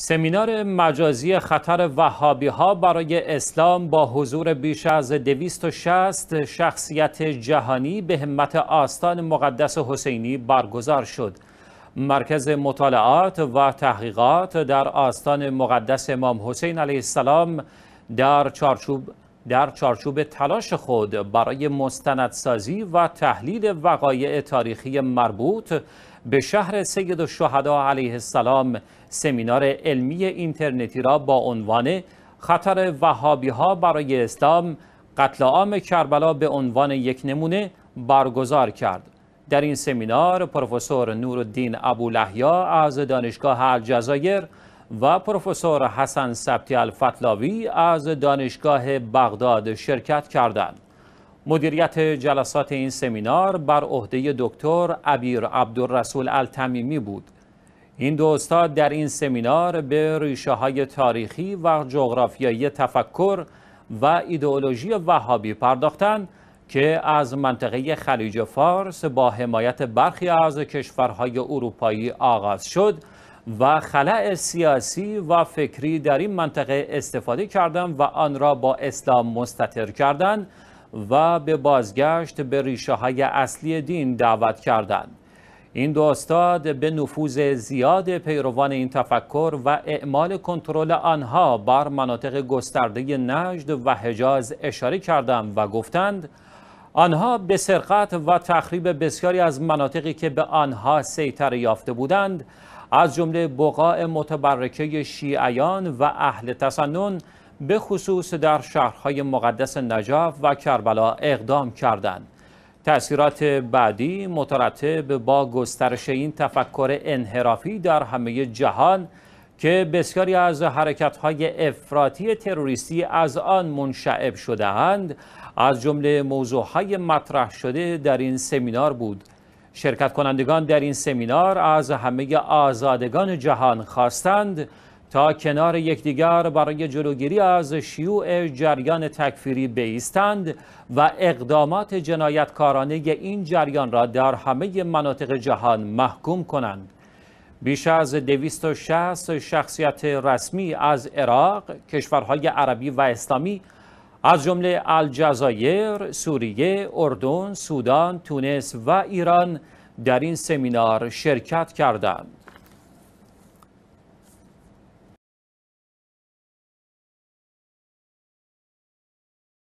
سمینار مجازی خطر وهابی ها برای اسلام با حضور بیش از 260 شخصیت جهانی به همت آستان مقدس حسینی برگزار شد. مرکز مطالعات و تحقیقات در آستان مقدس امام حسین علیه السلام در چارچوب در چارچوب تلاش خود برای مستندسازی و تحلیل وقایع تاریخی مربوط به شهر سید الشهدا علیه السلام سمینار علمی اینترنتی را با عنوان خطر وهابی ها برای اسلام قتل عام کربلا به عنوان یک نمونه برگزار کرد در این سمینار پروفسور نورالدین لحیا از دانشگاه الجزایر و پروفسور حسن سبتی الفتلاوی از دانشگاه بغداد شرکت کردند مدیریت جلسات این سمینار بر عهده دکتر عبیر عبدالرسول التمیمی بود. این دو استاد در این سمینار به ریشه های تاریخی و جغرافیایی تفکر و ایدئولوژی وهابی پرداختند که از منطقه خلیج فارس با حمایت برخی از کشورهای اروپایی آغاز شد و خلع سیاسی و فکری در این منطقه استفاده کردند و آن را با اسلام مستطر کردند و به بازگشت به ریشه های اصلی دین دعوت کردند. این دو استاد به نفوذ زیاد پیروان این تفکر و اعمال کنترل آنها بر مناطق گسترده نجد و حجاز اشاره کردند و گفتند آنها به سرقت و تخریب بسیاری از مناطقی که به آنها سیطره یافته بودند از جمله بقاع متبرکه شیعیان و اهل تسنن به خصوص در شهرهای مقدس نجاف و کربلا اقدام کردند. تأثیرات بعدی مترتب با گسترش این تفکر انحرافی در همه جهان که بسیاری از حرکت‌های افراطی تروریستی از آن منشعب شدهاند از جمله موضوعهای مطرح شده در این سمینار بود شرکت کنندگان در این سمینار از همه آزادگان جهان خواستند تا کنار یکدیگر برای جلوگیری از شیوع جریان تکفیری بیستند و اقدامات جنایتکارانه این جریان را در همه مناطق جهان محکوم کنند. بیش از 260 شخصیت رسمی از عراق، کشورهای عربی و اسلامی از جمله الجزایر، سوریه، اردن، سودان، تونس و ایران در این سمینار شرکت کردند.